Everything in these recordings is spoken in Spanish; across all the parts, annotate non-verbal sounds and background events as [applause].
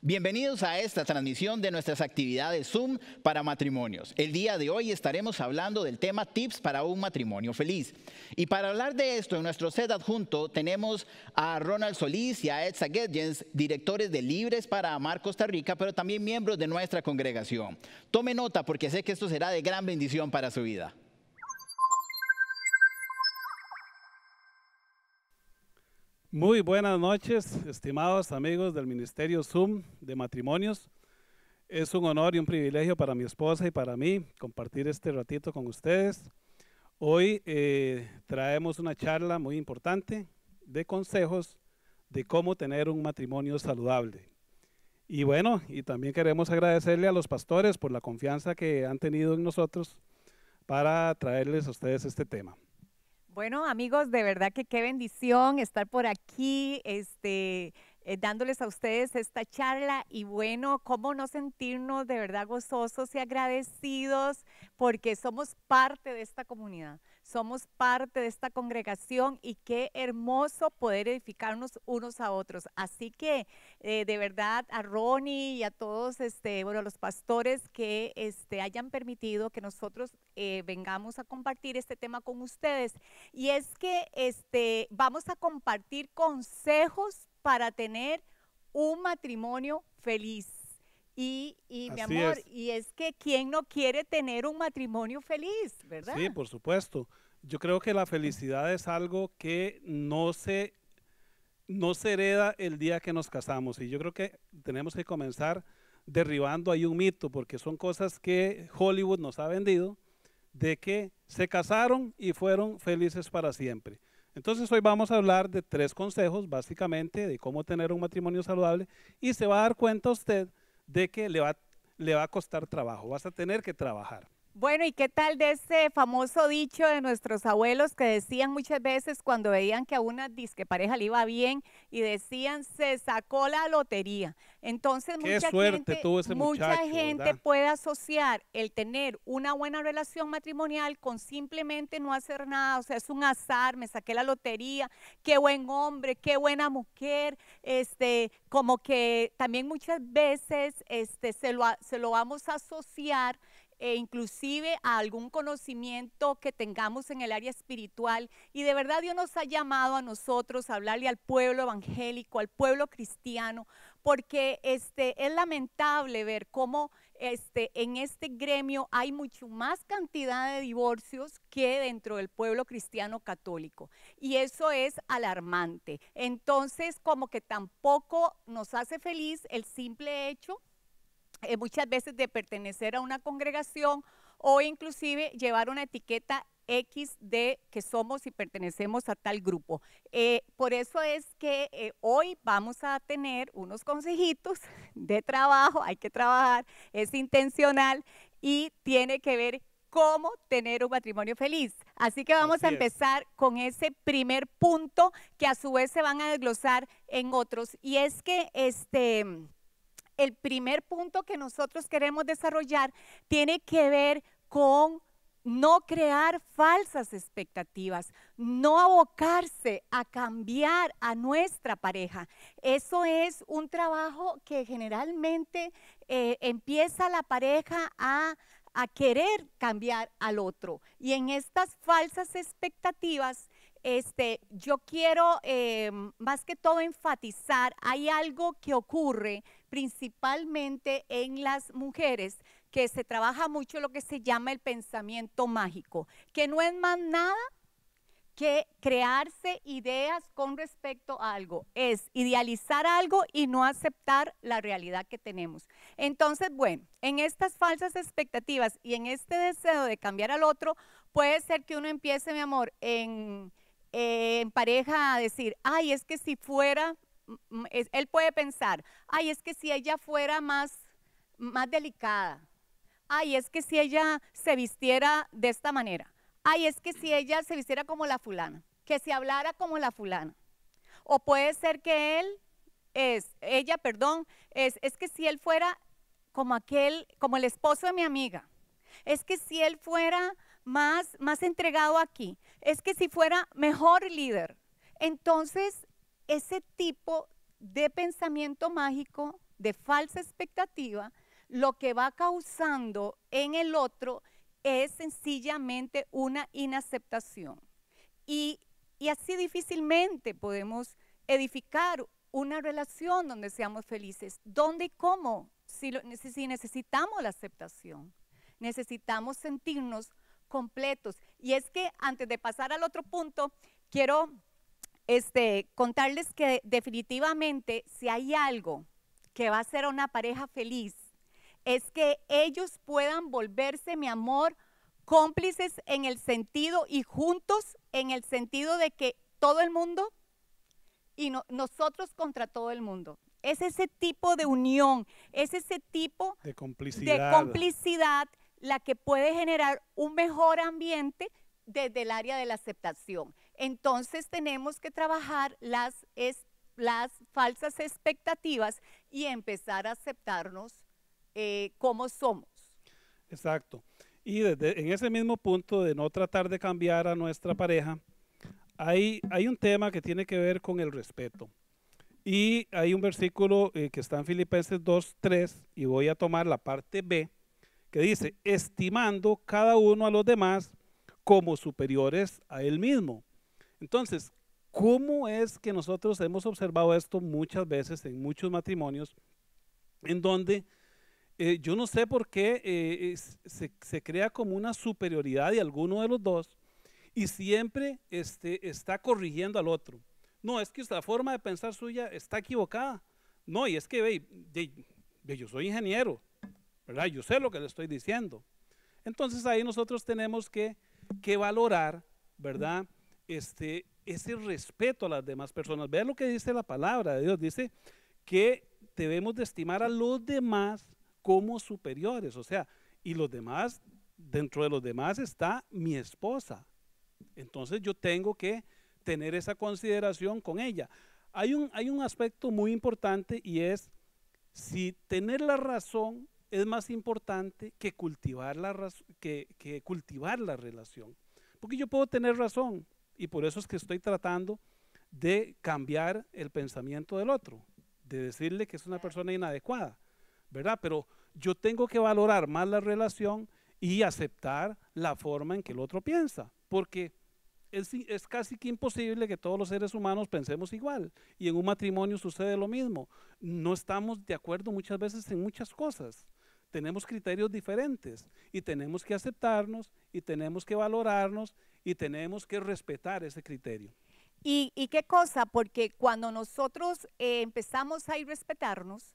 Bienvenidos a esta transmisión de nuestras actividades Zoom para matrimonios. El día de hoy estaremos hablando del tema tips para un matrimonio feliz. Y para hablar de esto, en nuestro set adjunto tenemos a Ronald Solís y a Ed Saguedjens, directores de Libres para Amar Costa Rica, pero también miembros de nuestra congregación. Tome nota porque sé que esto será de gran bendición para su vida. Muy buenas noches, estimados amigos del Ministerio Zoom de Matrimonios. Es un honor y un privilegio para mi esposa y para mí compartir este ratito con ustedes. Hoy eh, traemos una charla muy importante de consejos de cómo tener un matrimonio saludable. Y bueno, y también queremos agradecerle a los pastores por la confianza que han tenido en nosotros para traerles a ustedes este tema. Bueno, amigos, de verdad que qué bendición estar por aquí, este, eh, dándoles a ustedes esta charla y bueno, cómo no sentirnos de verdad gozosos y agradecidos porque somos parte de esta comunidad somos parte de esta congregación y qué hermoso poder edificarnos unos a otros. Así que eh, de verdad a Ronnie y a todos, este, bueno, los pastores que este, hayan permitido que nosotros eh, vengamos a compartir este tema con ustedes. Y es que este, vamos a compartir consejos para tener un matrimonio feliz. Y, mi amor, y es que ¿quién no quiere tener un matrimonio feliz, verdad? Sí, por supuesto. Yo creo que la felicidad es algo que no se, no se hereda el día que nos casamos. Y yo creo que tenemos que comenzar derribando ahí un mito, porque son cosas que Hollywood nos ha vendido, de que se casaron y fueron felices para siempre. Entonces hoy vamos a hablar de tres consejos, básicamente, de cómo tener un matrimonio saludable y se va a dar cuenta usted de que le va, le va a costar trabajo, vas a tener que trabajar. Bueno, ¿y qué tal de ese famoso dicho de nuestros abuelos que decían muchas veces cuando veían que a una disque pareja le iba bien y decían se sacó la lotería? Entonces, mucha gente, mucha gente puede asociar el tener una buena relación matrimonial con simplemente no hacer nada, o sea, es un azar, me saqué la lotería, qué buen hombre, qué buena mujer, este, como que también muchas veces este se se lo vamos a asociar e inclusive a algún conocimiento que tengamos en el área espiritual. Y de verdad Dios nos ha llamado a nosotros a hablarle al pueblo evangélico, al pueblo cristiano, porque este, es lamentable ver cómo este, en este gremio hay mucho más cantidad de divorcios que dentro del pueblo cristiano católico. Y eso es alarmante. Entonces, como que tampoco nos hace feliz el simple hecho eh, muchas veces de pertenecer a una congregación o inclusive llevar una etiqueta X de que somos y pertenecemos a tal grupo. Eh, por eso es que eh, hoy vamos a tener unos consejitos [laughs] de trabajo, hay que trabajar, es intencional y tiene que ver cómo tener un matrimonio feliz. Así que vamos a empezar con ese primer punto que a su vez se van a desglosar en otros y es que este el primer punto que nosotros queremos desarrollar tiene que ver con no crear falsas expectativas, no abocarse a cambiar a nuestra pareja. Eso es un trabajo que generalmente eh, empieza la pareja a, querer cambiar al otro. Y en estas falsas expectativas, este, yo quiero em, más que todo enfatizar, hay algo que ocurre principalmente en las mujeres, que se trabaja mucho lo que se llama el pensamiento mágico, que no es más nada que crearse ideas con respecto a algo, es idealizar algo y no aceptar la realidad que tenemos. Entonces, bueno, en estas falsas expectativas y en este deseo de cambiar al otro, puede ser que uno empiece, mi amor, en, en pareja a decir, ay, es que si fuera él puede pensar, ay, es que si ella fuera más, más delicada, ay, es que si ella se vistiera de esta manera, ay, es que si ella se vistiera como la fulana, que se hablara como la fulana. O puede ser que él es, ella, perdón, es, es que si él fuera como aquel, como el esposo de mi amiga, es que si él fuera más, más entregado aquí, es que si fuera mejor líder, entonces ese tipo de pensamiento mágico, de falsa expectativa, lo que va causando en el otro es sencillamente una inaceptación. Y, así difícilmente podemos edificar una relación donde seamos felices. ¿Dónde y cómo? Si, si necesitamos la aceptación, necesitamos sentirnos completos. Y es que antes de pasar al otro punto, quiero este, contarles que definitivamente si hay algo que va a ser una pareja feliz, es que ellos puedan volverse, mi amor, cómplices en el sentido y juntos en el sentido de que todo el mundo y nosotros contra todo el mundo. Es ese tipo de unión, es ese tipo de complicidad la que puede generar un mejor ambiente desde el área de la aceptación entonces tenemos que trabajar las, falsas expectativas y empezar a aceptarnos eh, como somos. Exacto. Y desde, en ese mismo punto de no tratar de cambiar a nuestra pareja, hay, un tema que tiene que ver con el respeto. Y hay un versículo eh, que está en Filipenses 2, 3, y voy a tomar la parte B, que dice, estimando cada uno a los demás como superiores a él mismo, entonces, ¿cómo es que nosotros hemos observado esto muchas veces en muchos matrimonios en donde... Eh, yo no sé por qué eh, se, crea como una superioridad de alguno de los dos y siempre este, está corrigiendo al otro. No, es que la forma de pensar suya está equivocada. No, y es que ve, yo soy ingeniero, ¿verdad? Yo sé lo que le estoy diciendo. Entonces ahí nosotros tenemos que valorar, ¿verdad? este, ese respeto a las demás personas. Vean lo que dice la palabra de Dios. Dice que debemos de estimar a los demás como superiores. O sea, y los demás, dentro de los demás está mi esposa. Entonces yo tengo que tener esa consideración con ella. Hay un, hay un aspecto muy importante y es si tener la razón es más importante que cultivar la, que, que cultivar la relación. Porque yo puedo tener razón, y por eso es que estoy tratando de cambiar el pensamiento del otro, de decirle que es una persona inadecuada, ¿verdad? Pero yo tengo que valorar más la relación y aceptar la forma en que el otro piensa, porque es, es, casi que imposible que todos los seres humanos pensemos igual. Y en un matrimonio sucede lo mismo. No estamos de acuerdo muchas veces en muchas cosas tenemos criterios diferentes y tenemos que aceptarnos y tenemos que valorarnos y tenemos que respetar ese criterio. ¿Y, qué cosa? Porque cuando nosotros eh, empezamos a ir respetarnos,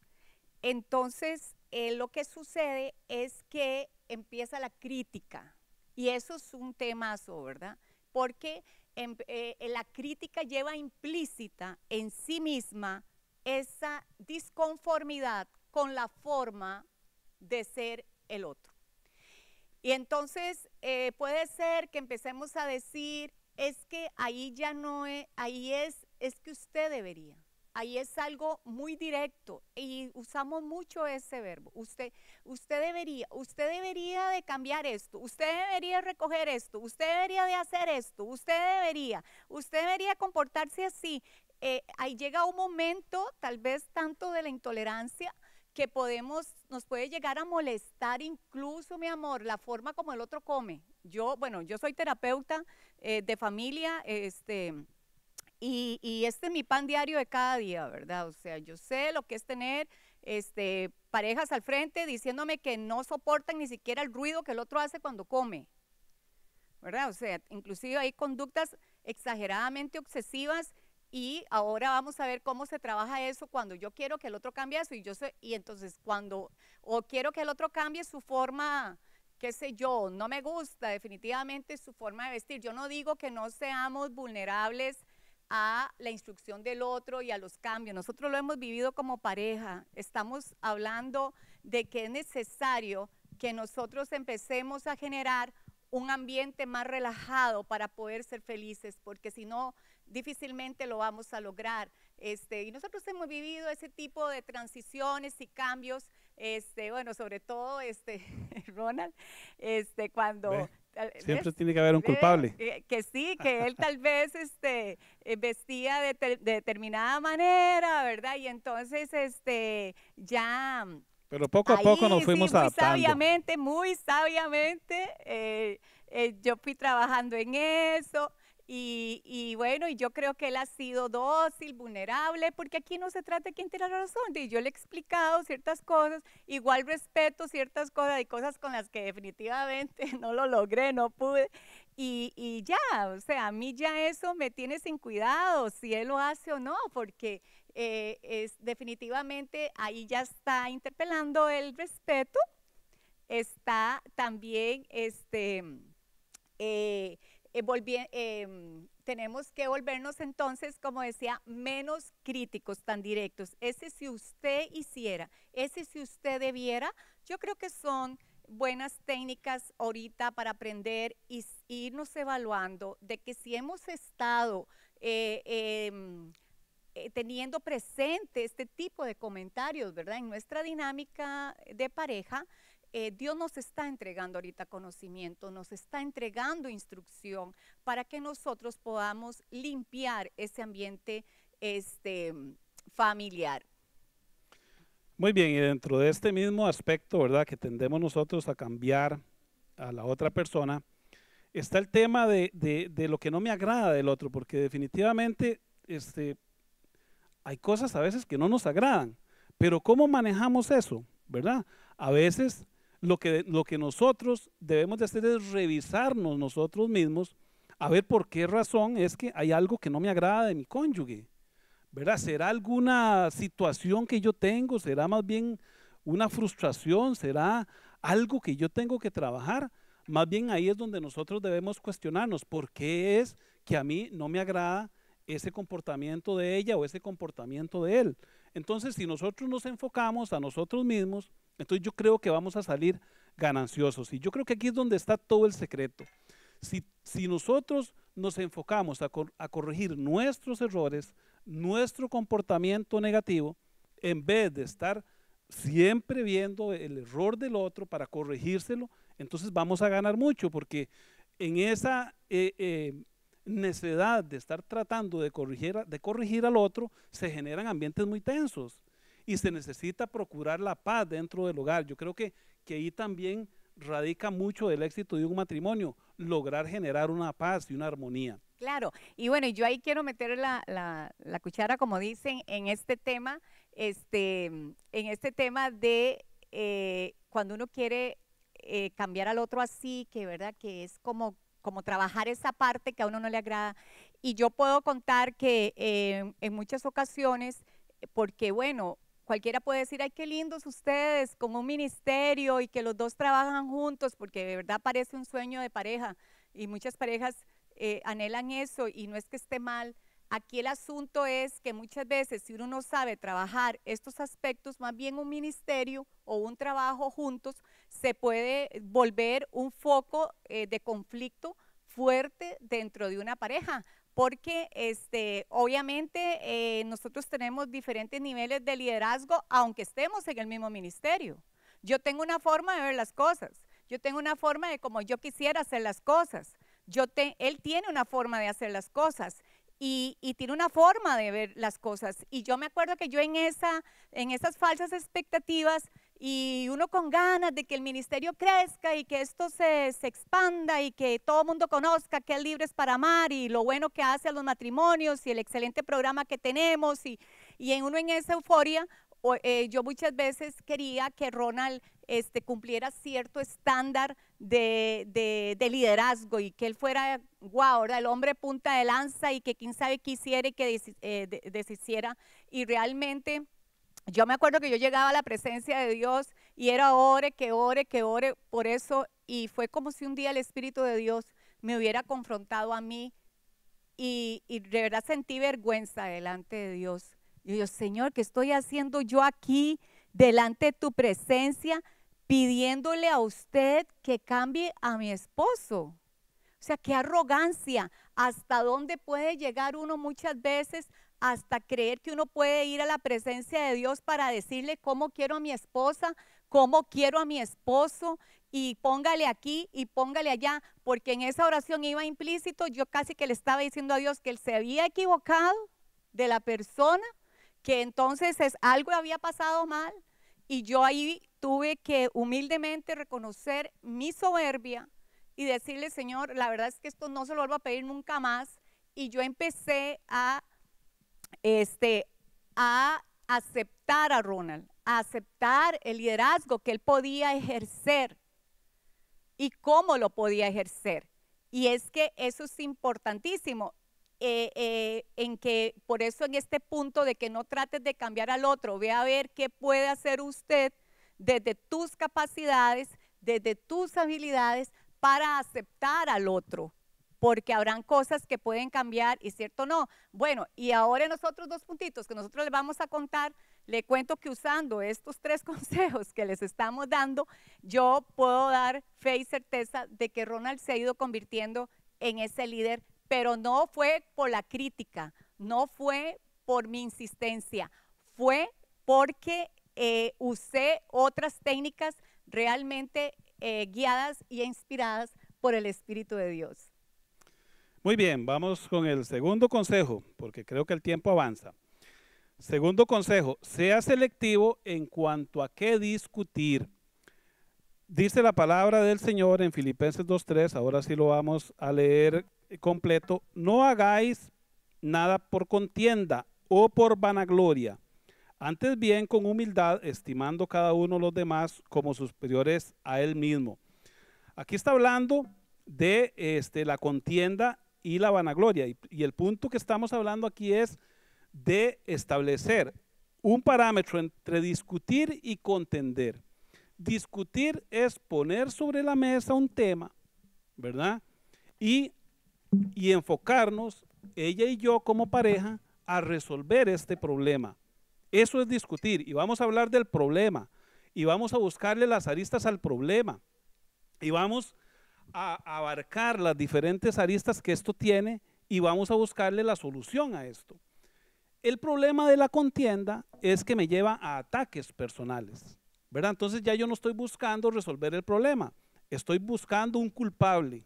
entonces eh, lo que sucede es que empieza la crítica. Y eso es un temazo, ¿verdad? Porque em, eh, la crítica lleva implícita en sí misma esa disconformidad con la forma de ser el otro. Y entonces eh, puede ser que empecemos a decir, es que ahí ya no es, ahí es, es que usted debería. Ahí es algo muy directo y usamos mucho ese verbo. Usted, usted debería, usted debería de cambiar esto, usted debería recoger esto, usted debería de hacer esto, usted debería, usted debería comportarse así. Eh, ahí llega un momento, tal vez tanto de la intolerancia, que podemos, nos puede llegar a molestar incluso, mi amor, la forma como el otro come. Yo, bueno, yo soy terapeuta eh, de familia, este, y, este es mi pan diario de cada día, ¿verdad? O sea, yo sé lo que es tener este, parejas al frente diciéndome que no soportan ni siquiera el ruido que el otro hace cuando come, ¿verdad? O sea, inclusive hay conductas exageradamente obsesivas y ahora vamos a ver cómo se trabaja eso cuando yo quiero que el otro cambie eso y yo sé, y entonces cuando, o quiero que el otro cambie su forma, qué sé yo, no me gusta definitivamente su forma de vestir. Yo no digo que no seamos vulnerables a la instrucción del otro y a los cambios. Nosotros lo hemos vivido como pareja. Estamos hablando de que es necesario que nosotros empecemos a generar un ambiente más relajado para poder ser felices, porque si no, difícilmente lo vamos a lograr. Este, y nosotros hemos vivido ese tipo de transiciones y cambios, este, bueno, sobre todo, este, [laughs] Ronald, este, cuando... Siempre tiene que haber un culpable. Eh, que sí, que [laughs] él tal vez este, eh, vestía de, determinada manera, ¿verdad? Y entonces este, ya... Pero poco a poco nos fuimos muy adaptando. Sabiamente, muy sabiamente, eh, yo fui trabajando en eso. Y, bueno, y yo creo que él ha sido dócil, vulnerable, porque aquí no se trata de quién tiene la razón. Y yo le he explicado ciertas cosas, igual respeto ciertas cosas y cosas con las que definitivamente [laughs] no lo logré, no pude. Y, ya, o sea, a mí ya eso me tiene sin cuidado, si él lo hace o no, porque eh, es definitivamente ahí ya está interpelando el respeto, está también este. Eh, eh, em, tenemos que volvernos entonces, como decía, menos críticos tan directos. Ese si usted hiciera, ese si usted debiera, yo creo que son buenas técnicas ahorita para aprender y irnos evaluando de que si hemos estado eh, em, eh, teniendo presente este tipo de comentarios, ¿verdad? En nuestra dinámica de pareja, eh, Dios nos está entregando ahorita conocimiento, nos está entregando instrucción para que nosotros podamos limpiar ese ambiente este, familiar. Muy bien, y dentro de este mismo aspecto, ¿verdad? Que tendemos nosotros a cambiar a la otra persona, está el tema de, lo que no me agrada del otro, porque definitivamente este, hay cosas a veces que no nos agradan, pero ¿cómo manejamos eso? ¿Verdad? A veces lo que, nosotros debemos de hacer es revisarnos nosotros mismos a ver por qué razón es que hay algo que no me agrada de mi cónyuge. ¿Verdad? ¿Será alguna situación que yo tengo? ¿Será más bien una frustración? ¿Será algo que yo tengo que trabajar? Más bien ahí es donde nosotros debemos cuestionarnos por qué es que a mí no me agrada ese comportamiento de ella o ese comportamiento de él. Entonces, si nosotros nos enfocamos a nosotros mismos, entonces yo creo que vamos a salir gananciosos. Y yo creo que aquí es donde está todo el secreto. Si, nosotros nos enfocamos a, corregir nuestros errores, nuestro comportamiento negativo, en vez de estar siempre viendo el error del otro para corregírselo, entonces vamos a ganar mucho, porque en esa eh, eh, necesidad de estar tratando de de corregir al otro, se generan ambientes muy tensos y se necesita procurar la paz dentro del hogar. Yo creo que, que ahí también radica mucho del éxito de un matrimonio, lograr generar una paz y una armonía. Claro, y bueno, yo ahí quiero meter la, la, cuchara, como dicen, en este tema, este, en este tema de eh, cuando uno quiere eh, cambiar al otro así, que verdad que es como, como trabajar esa parte que a uno no le agrada. Y yo puedo contar que eh, en muchas ocasiones, porque bueno, Cualquiera puede decir, ay, qué lindos ustedes con un ministerio y que los dos trabajan juntos, porque de verdad parece un sueño de pareja y muchas parejas eh, anhelan eso y no es que esté mal. Aquí el asunto es que muchas veces si uno no sabe trabajar estos aspectos, más bien un ministerio o un trabajo juntos, se puede volver un foco eh, de conflicto fuerte dentro de una pareja, porque este, obviamente eh, nosotros tenemos diferentes niveles de liderazgo, aunque estemos en el mismo ministerio. Yo tengo una forma de ver las cosas, yo tengo una forma de cómo yo quisiera hacer las cosas, él tiene una forma de hacer las cosas. Y, tiene una forma de ver las cosas. Y yo me acuerdo que yo en esas falsas expectativas, y uno con ganas de que el ministerio crezca y que esto se, expanda y que todo el mundo conozca que el es para Amar y lo bueno que hace a los matrimonios y el excelente programa que tenemos y, en uno en esa euforia, eh, yo muchas veces quería que Ronald este, cumpliera cierto estándar de, liderazgo y que él fuera, wow, el hombre punta de lanza y que quién sabe quisiera y que eh, deshiciera. Y realmente yo me acuerdo que yo llegaba a la presencia de Dios y era ore, que ore, que ore por eso. Y fue como si un día el Espíritu de Dios me hubiera confrontado a mí y, de verdad sentí vergüenza delante de Dios. Y yo, Señor, ¿qué estoy haciendo yo aquí delante de tu presencia pidiéndole a usted que cambie a mi esposo? O sea, qué arrogancia, hasta dónde puede llegar uno muchas veces hasta creer que uno puede ir a la presencia de Dios para decirle cómo quiero a mi esposa, cómo quiero a mi esposo, y póngale aquí y póngale allá, porque en esa oración iba implícito, yo casi que le estaba diciendo a Dios que él se había equivocado de la persona, que entonces es, algo había pasado mal, y yo ahí tuve que humildemente reconocer mi soberbia y decirle, Señor, la verdad es que esto no se lo vuelvo a pedir nunca más, y yo empecé a este, a aceptar a Ronald, a aceptar el liderazgo que él podía ejercer y cómo lo podía ejercer. Y es que eso es importantísimo. Eh, eh, en que por eso en este punto de que no trates de cambiar al otro, ve a ver qué puede hacer usted desde tus capacidades, desde tus habilidades para aceptar al otro, porque habrán cosas que pueden cambiar y cierto no. Bueno, y ahora en los otros dos puntitos que nosotros les vamos a contar, le cuento que usando estos tres [laughs] consejos que les estamos dando, yo puedo dar fe y certeza de que Ronald se ha ido convirtiendo en ese líder, pero no fue por la crítica, no fue por mi insistencia, fue porque eh, usé otras técnicas realmente eh, guiadas y inspiradas por el Espíritu de Dios. Muy bien, vamos con el segundo consejo, porque creo que el tiempo avanza. Segundo consejo, sea selectivo en cuanto a qué discutir. Dice la palabra del Señor en Filipenses 2.3, ahora sí lo vamos a leer completo. No hagáis nada por contienda o por vanagloria, antes bien con humildad, estimando cada uno los demás como superiores a él mismo. Aquí está hablando de este, la contienda y la vanagloria. Y, el punto que estamos hablando aquí es de establecer un parámetro entre discutir y contender. Discutir es poner sobre la mesa un tema, ¿verdad? Y, y, enfocarnos, ella y yo como pareja, a resolver este problema. Eso es discutir y vamos a hablar del problema y vamos a buscarle las aristas al problema y vamos a abarcar las diferentes aristas que esto tiene y vamos a buscarle la solución a esto. El problema de la contienda es que me lleva a ataques personales, ¿verdad? Entonces ya yo no estoy buscando resolver el problema, estoy buscando un culpable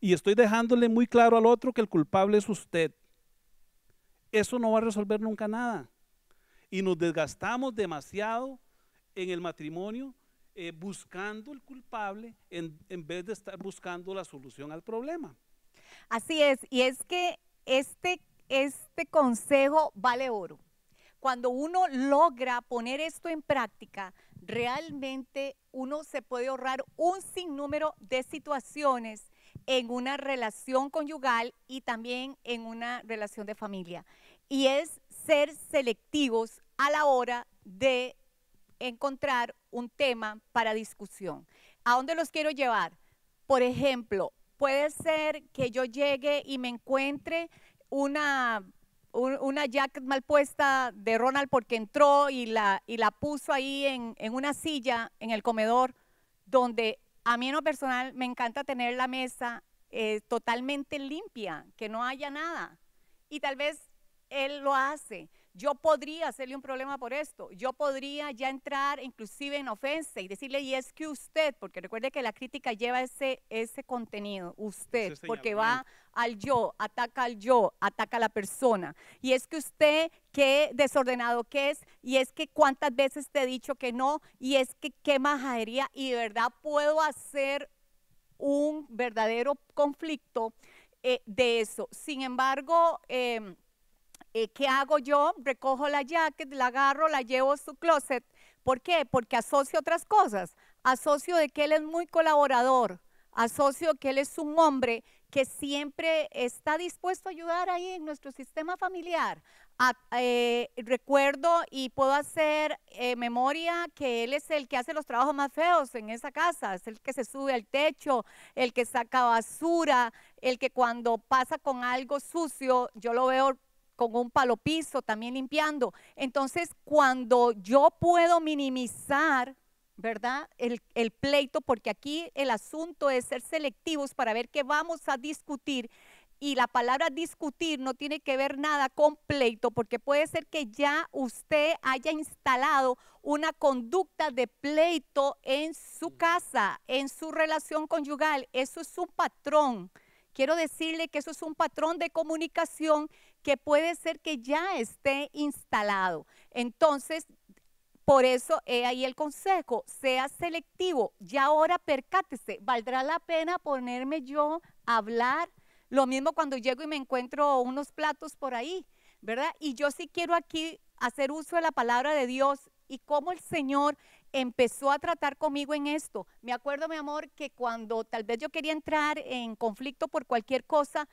y estoy dejándole muy claro al otro que el culpable es usted. Eso no va a resolver nunca nada. Y nos desgastamos demasiado en el matrimonio eh, buscando el culpable en, en vez de estar buscando la solución al problema. Así es, y es que este, este consejo vale oro. Cuando uno logra poner esto en práctica, realmente uno se puede ahorrar un sinnúmero de situaciones en una relación conyugal y también en una relación de familia. Y es ser selectivos a la hora de encontrar un tema para discusión. ¿A dónde los quiero llevar? Por ejemplo, puede ser que yo llegue y me encuentre una, una jacket mal puesta de Ronald porque entró y la, y la puso ahí en, una silla en el comedor, donde a mí en lo personal me encanta tener la mesa eh, totalmente limpia, que no haya nada. Y tal vez él lo hace, yo podría hacerle un problema por esto. Yo podría ya entrar inclusive en ofensa y decirle, y es que usted, porque recuerde que la crítica lleva ese, ese contenido, usted, porque va al yo, ataca al yo, ataca a la persona. Y es que usted, qué desordenado que es, y es que cuántas veces te he dicho que no, y es que qué majadería, y de verdad puedo hacer un verdadero conflicto eh, de eso. Sin embargo, eh, eh, ¿qué hago yo? Recojo la jacket, la agarro, la llevo a su closet. ¿Por qué? Porque asocio otras cosas. Asocio de que él es muy colaborador, asocio que él es un hombre que siempre está dispuesto a ayudar ahí en nuestro sistema familiar. Eh, recuerdo y puedo hacer eh, memoria que él es el que hace los trabajos más feos en esa casa, es el que se sube al techo, el que saca basura, el que cuando pasa con algo sucio, yo lo veo con un palo piso, también limpiando. Entonces, cuando yo puedo minimizar, ¿verdad? El, el, pleito, porque aquí el asunto es ser selectivos para ver qué vamos a discutir. Y la palabra discutir no tiene que ver nada con pleito, porque puede ser que ya usted haya instalado una conducta de pleito en su casa, en su relación conyugal. Eso es un patrón. Quiero decirle que eso es un patrón de comunicación que puede ser que ya esté instalado. Entonces, por eso he ahí el consejo, sea selectivo. Ya ahora percátese, ¿valdrá la pena ponerme yo a hablar? Lo mismo cuando llego y me encuentro unos platos por ahí, ¿verdad? Y yo sí quiero aquí hacer uso de la palabra de Dios y cómo el Señor empezó a tratar conmigo en esto. Me acuerdo, mi amor, que cuando tal vez yo quería entrar en conflicto por cualquier cosa,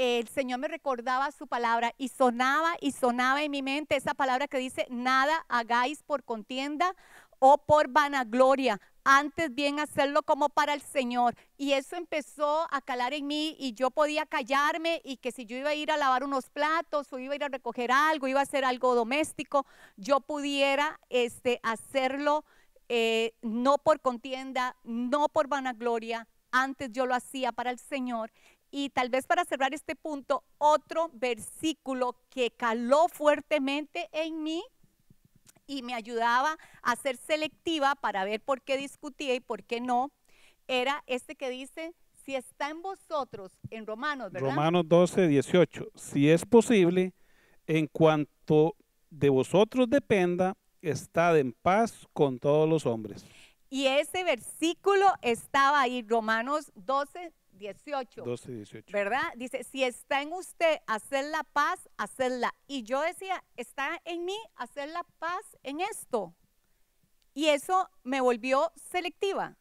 el Señor me recordaba su palabra y sonaba y sonaba en mi mente esa palabra que dice, nada hagáis por contienda o por vanagloria, antes bien hacerlo como para el Señor. Y eso empezó a calar en mí y yo podía callarme y que si yo iba a ir a lavar unos platos o iba a ir a recoger algo, iba a hacer algo doméstico, yo pudiera este, hacerlo eh, no por contienda, no por vanagloria, antes yo lo hacía para el Señor y tal vez para cerrar este punto, otro versículo que caló fuertemente en mí y me ayudaba a ser selectiva para ver por qué discutía y por qué no, era este que dice, si está en vosotros, en Romanos, Romanos 12, 18, si es posible, en cuanto de vosotros dependa, estad en paz con todos los hombres. Y ese versículo estaba ahí, Romanos 12, 18. ¿Verdad? Dice, si está en usted hacer la paz, hacerla. Y yo decía, está en mí hacer la paz en esto. Y eso me volvió selectiva.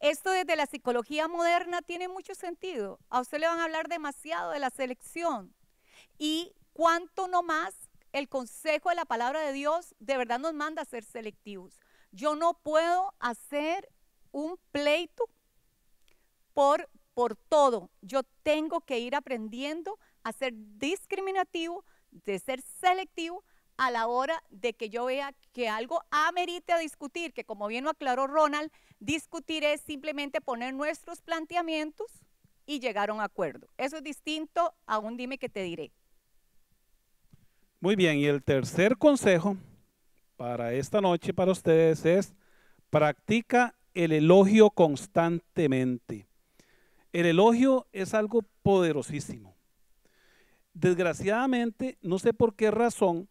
Esto desde la psicología moderna tiene mucho sentido. A usted le van a hablar demasiado de la selección. Y cuánto no más el consejo de la palabra de Dios de verdad nos manda a ser selectivos. Yo no puedo hacer un pleito por por todo. Yo tengo que ir aprendiendo a ser discriminativo, de ser selectivo a la hora de que yo vea que algo amerite a discutir, que como bien lo aclaró Ronald, discutir es simplemente poner nuestros planteamientos y llegar a un acuerdo. Eso es distinto a un dime que te diré. Muy bien, y el tercer consejo para esta noche para ustedes es practica el elogio constantemente. El elogio es algo poderosísimo. Desgraciadamente, no sé por qué razón,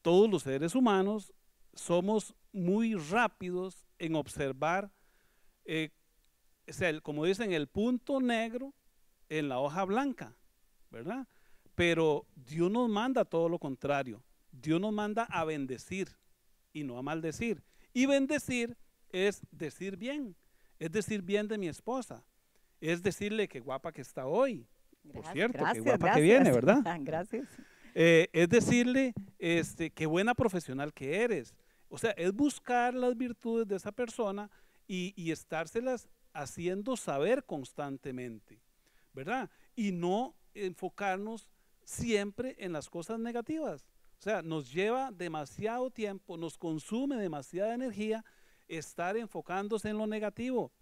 todos los seres humanos somos muy rápidos en observar, eh, como dicen, el punto negro en la hoja blanca, ¿verdad? Pero Dios nos manda todo lo contrario. Dios nos manda a bendecir y no a maldecir. Y bendecir es decir bien, es decir bien de mi esposa, es decirle qué guapa que está hoy. Por cierto, qué guapa que viene, ¿verdad? [laughs] Gracias. Eh, es decirle este, qué buena profesional que eres. O sea, es buscar las virtudes de esa persona y, y estárselas haciendo saber constantemente, ¿verdad? Y no enfocarnos siempre en las cosas negativas. O sea, nos lleva demasiado tiempo, nos consume demasiada energía estar enfocándose en lo negativo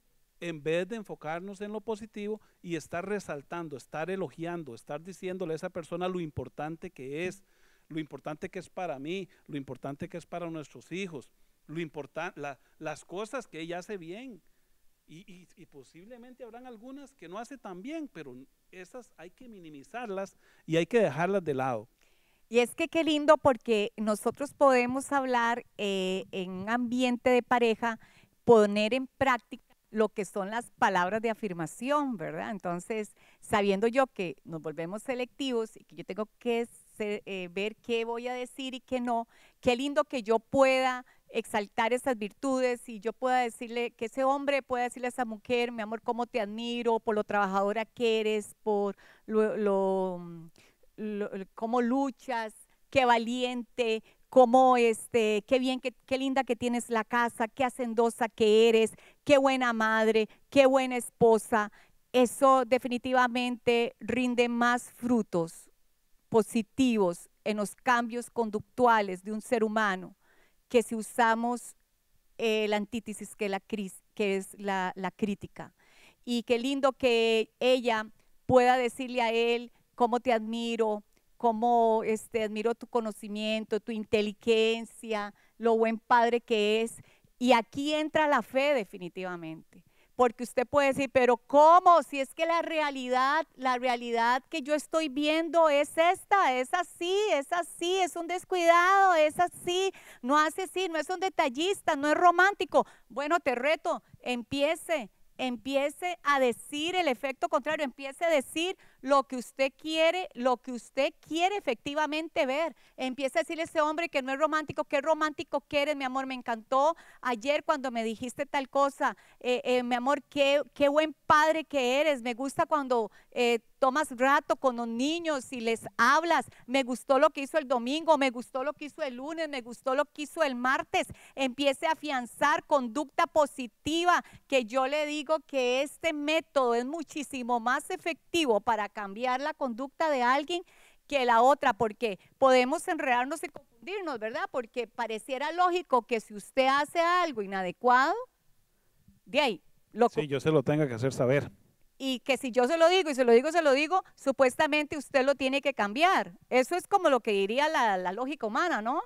en vez de enfocarnos en lo positivo y estar resaltando, estar elogiando, estar diciéndole a esa persona lo importante que es, lo importante que es para mí, lo importante que es para nuestros hijos, lo importante las cosas que ella hace bien. Y, posiblemente habrán algunas que no hace tan bien, pero esas hay que minimizarlas y hay que dejarlas de lado. Y es que qué lindo porque nosotros podemos hablar eh, en un ambiente de pareja, poner en práctica lo que son las palabras de afirmación, ¿verdad? Entonces, sabiendo yo que nos volvemos selectivos y que yo tengo que eh, ver qué voy a decir y qué no, qué lindo que yo pueda exaltar esas virtudes y yo pueda decirle, que ese hombre pueda decirle a esa mujer, mi amor, cómo te admiro, por lo trabajadora que eres, por lo cómo luchas, qué valiente, como este, qué bien, qué, linda que tienes la casa, qué hacendosa que eres, qué buena madre, qué buena esposa. Eso definitivamente rinde más frutos positivos en los cambios conductuales de un ser humano que si usamos el eh, antítesis que, la que es la, la crítica. Y qué lindo que ella pueda decirle a él cómo te admiro, como este, admiro tu conocimiento, tu inteligencia, lo buen padre que es. Y aquí entra la fe definitivamente. Porque usted puede decir, pero ¿cómo? Si es que la realidad, la realidad que yo estoy viendo es esta, es así, es así, es un descuidado, es así, no hace así, no es un detallista, no es romántico. Bueno, te reto, empiece, empiece a decir el efecto contrario, empiece a decir, lo que usted quiere, lo que usted quiere efectivamente ver. Empieza a decirle ese hombre que no es romántico, qué romántico que eres, mi amor, me encantó ayer cuando me dijiste tal cosa, eh, eh, mi amor, qué, qué buen padre que eres, me gusta cuando eh, tomas rato con los niños y les hablas, me gustó lo que hizo el domingo, me gustó lo que hizo el lunes, me gustó lo que hizo el martes, empiece a afianzar conducta positiva, que yo le digo que este método es muchísimo más efectivo para cambiar la conducta de alguien que la otra, porque podemos enredarnos y confundirnos, ¿verdad? Porque pareciera lógico que si usted hace algo inadecuado, de ahí, loco. Sí, yo se lo tenga que hacer saber y que si yo se lo digo y se lo digo, se lo digo, supuestamente usted lo tiene que cambiar. Eso es como lo que diría la, lógica humana, ¿no?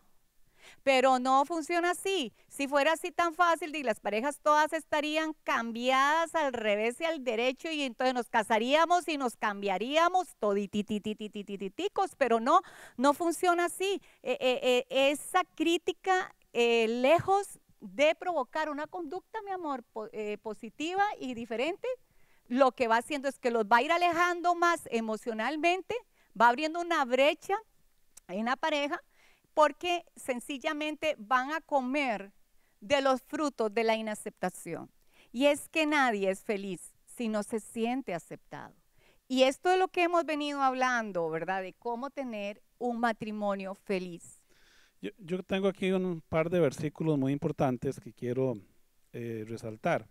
Pero no funciona así. Si fuera así tan fácil, las parejas todas estarían cambiadas al revés y al derecho y entonces nos casaríamos y nos cambiaríamos todititititititicos, pero no, no funciona así. E, e, e, esa crítica, eh, lejos de provocar una conducta, mi amor, eh, positiva y diferente, lo que va haciendo es que los va a ir alejando más emocionalmente, va abriendo una brecha en la pareja, porque sencillamente van a comer de los frutos de la inaceptación. Y es que nadie es feliz si no se siente aceptado. Y esto es lo que hemos venido hablando, ¿verdad? De cómo tener un matrimonio feliz. Yo, tengo aquí un par de versículos muy importantes que quiero eh, resaltar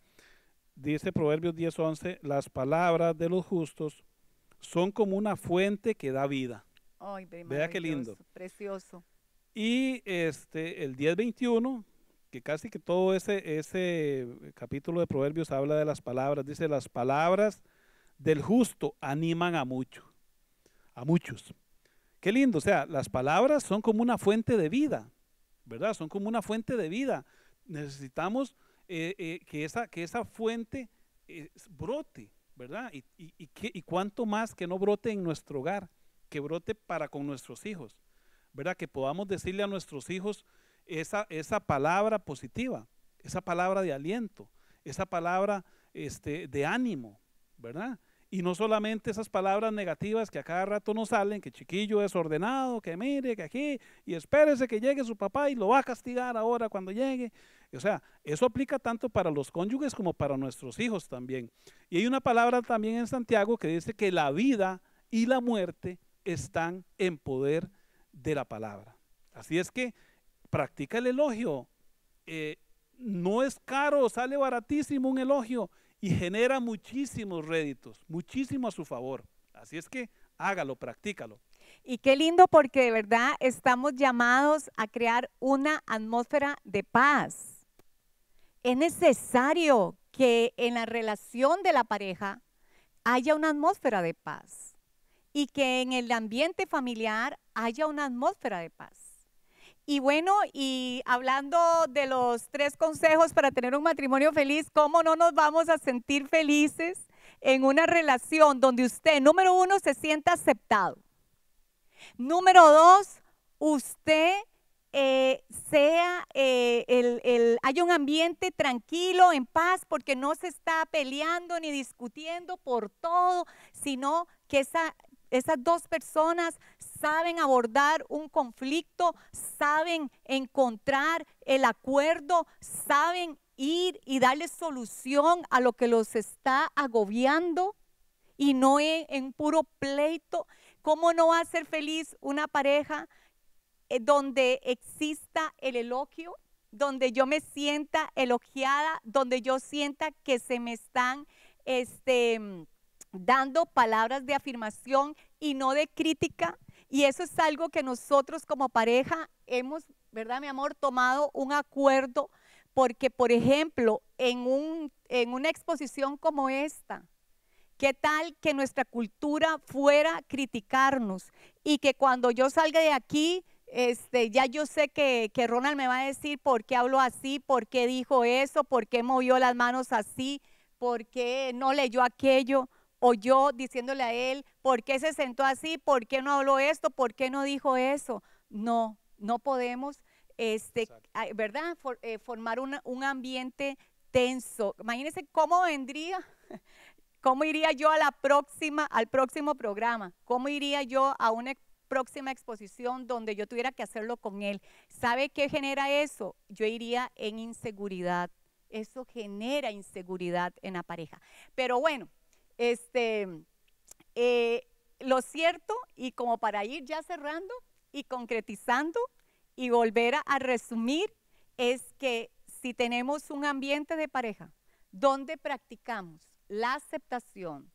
dice Proverbios 10:11, las palabras de los justos son como una fuente que da vida. Ay, Vea qué lindo. Precioso. Y este, el 10:21, que casi que todo ese, ese capítulo de Proverbios habla de las palabras, dice las palabras del justo animan a muchos, a muchos. Qué lindo, o sea, las palabras son como una fuente de vida, ¿verdad? Son como una fuente de vida. Necesitamos eh, eh, que, esa, que esa fuente eh, brote, ¿verdad? Y, cuánto más que no brote en nuestro hogar, que brote para con nuestros hijos, ¿verdad? Que podamos decirle a nuestros hijos esa, esa palabra positiva, esa palabra de aliento, esa palabra este, de ánimo, ¿verdad? Y no solamente esas palabras negativas que a cada rato nos salen, que chiquillo es ordenado, que mire, que aquí, y espérese que llegue su papá y lo va a castigar ahora cuando llegue, o sea, eso aplica tanto para los cónyuges como para nuestros hijos también. Y hay una palabra también en Santiago que dice que la vida y la muerte están en poder de la palabra. Así es que practica el elogio. Eh, no es caro, sale baratísimo un elogio y genera muchísimos réditos, muchísimo a su favor. Así es que hágalo, practícalo. Y qué lindo porque de verdad estamos llamados a crear una atmósfera de paz es necesario que en la relación de la pareja haya una atmósfera de paz y que en el ambiente familiar haya una atmósfera de paz. Y bueno, y hablando de los tres consejos para tener un matrimonio feliz, ¿cómo no nos vamos a sentir felices en una relación donde usted, número uno, se sienta aceptado? Número dos, usted eh, sea eh, el, hay un ambiente tranquilo, en paz, porque no se está peleando ni discutiendo por todo, sino que esas dos personas saben abordar un conflicto, saben encontrar el acuerdo, saben ir y darle solución a lo que los está agobiando y no en, en puro pleito. ¿Cómo no va a ser feliz una pareja eh, donde exista el elogio, donde yo me sienta elogiada, donde yo sienta que se me están este, dando palabras de afirmación y no de crítica. Y eso es algo que nosotros como pareja hemos, ¿verdad, mi amor?, tomado un acuerdo porque, por ejemplo, en, en una exposición como esta, ¿Qué tal que nuestra cultura fuera criticarnos y que cuando yo salga de aquí este, ya yo sé que, Ronald me va a decir por qué habló así, por qué dijo eso, por qué movió las manos así, por qué no leyó aquello, o yo diciéndole a él, por qué se sentó así, por qué no habló esto, por qué no dijo eso. No, no podemos, este, ¿verdad? Eh, formar un ambiente tenso. Imagínense cómo vendría, [laughs] cómo iría yo a la próxima, al próximo programa, cómo iría yo a una próxima exposición donde yo tuviera que hacerlo con él. ¿Sabe qué genera eso? Yo iría en inseguridad. Eso genera inseguridad en la pareja. Pero bueno, este, eh, lo cierto, y como para ir ya cerrando y concretizando y volver a resumir, es que si tenemos un ambiente de pareja donde practicamos la aceptación,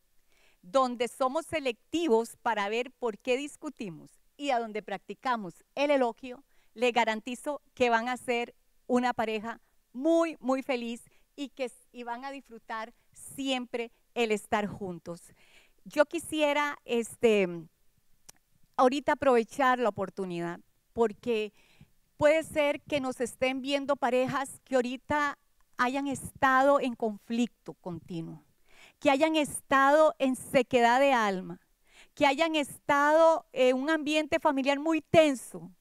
donde somos selectivos para ver por qué discutimos y a donde practicamos el elogio, le garantizo que van a ser una pareja muy, muy feliz y que van a disfrutar siempre el estar juntos. Yo quisiera este, ahorita aprovechar la oportunidad porque puede ser que nos estén viendo parejas que ahorita hayan estado en conflicto continuo que hayan estado en sequedad de alma, que hayan estado en un ambiente familiar muy tenso,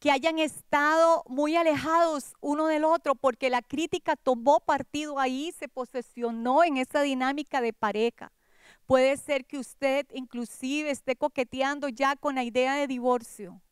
que hayan estado muy alejados uno del otro, porque la crítica tomó partido ahí, se posesionó en esa dinámica de pareja. Puede ser que usted inclusive esté coqueteando ya con la idea de divorcio.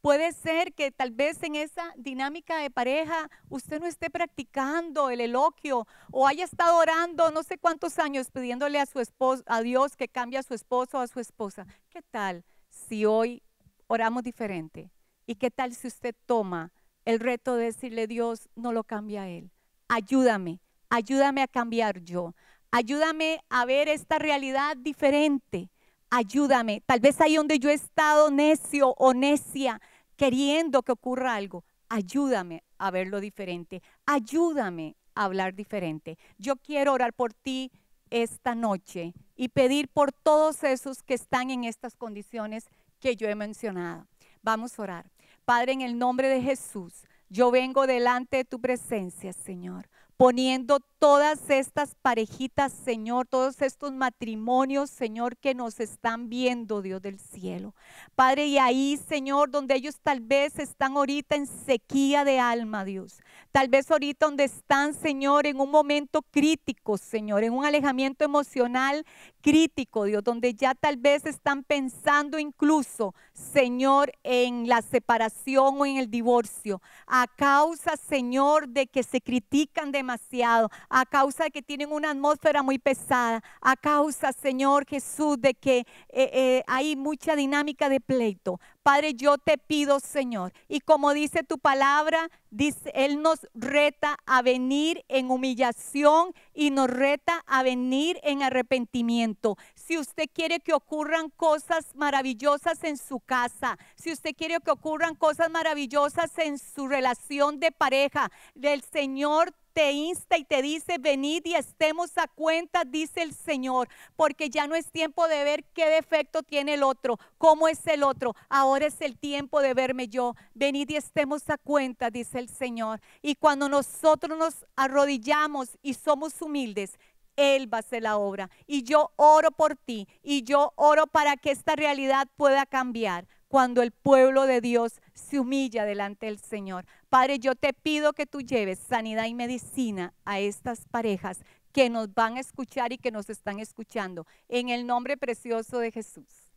Puede ser que tal vez en esa dinámica de pareja usted no esté practicando el eloquio o haya estado orando no sé cuántos años pidiéndole a su esposo, a Dios que cambie a su esposo o a su esposa. ¿Qué tal si hoy oramos diferente? ¿Y qué tal si usted toma el reto de decirle Dios, no lo cambia a él? Ayúdame, ayúdame a cambiar yo. Ayúdame a ver esta realidad diferente ayúdame. Tal vez ahí donde yo he estado necio o necia, queriendo que ocurra algo, ayúdame a verlo diferente, ayúdame a hablar diferente. Yo quiero orar por ti esta noche y pedir por todos esos que están en estas condiciones que yo he mencionado. Vamos a orar. Padre, en el nombre de Jesús, yo vengo delante de tu presencia, Señor, poniendo todas estas parejitas, Señor, todos estos matrimonios, Señor, que nos están viendo, Dios del cielo. Padre, y ahí, Señor, donde ellos tal vez están ahorita en sequía de alma, Dios. Tal vez ahorita donde están, Señor, en un momento crítico, Señor, en un alejamiento emocional crítico, Dios, donde ya tal vez están pensando incluso, Señor, en la separación o en el divorcio, a causa, Señor, de que se critican demasiado, a causa de que tienen una atmósfera muy pesada, a causa, Señor Jesús, de que eh, eh, hay mucha dinámica de pleito. Padre, yo te pido, Señor, y como dice tu palabra, dice, Él nos reta a venir en humillación y nos reta a venir en arrepentimiento. Si usted quiere que ocurran cosas maravillosas en su casa, si usted quiere que ocurran cosas maravillosas en su relación de pareja, del Señor te insta y te dice, venid y estemos a cuenta, dice el Señor, porque ya no es tiempo de ver qué defecto tiene el otro, cómo es el otro, ahora es el tiempo de verme yo, venid y estemos a cuenta, dice el Señor. Y cuando nosotros nos arrodillamos y somos humildes, él va a hacer la obra. Y yo oro por ti. Y yo oro para que esta realidad pueda cambiar cuando el pueblo de Dios se humilla delante del Señor. Padre, yo te pido que tú lleves sanidad y medicina a estas parejas que nos van a escuchar y que nos están escuchando. En el nombre precioso de Jesús.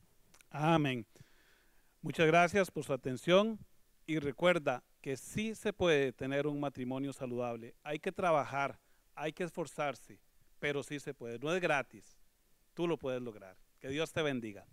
Amén. Muchas gracias por su atención y recuerda que sí se puede tener un matrimonio saludable. Hay que trabajar, hay que esforzarse, pero sí se puede. No es gratis. Tú lo puedes lograr. Que Dios te bendiga.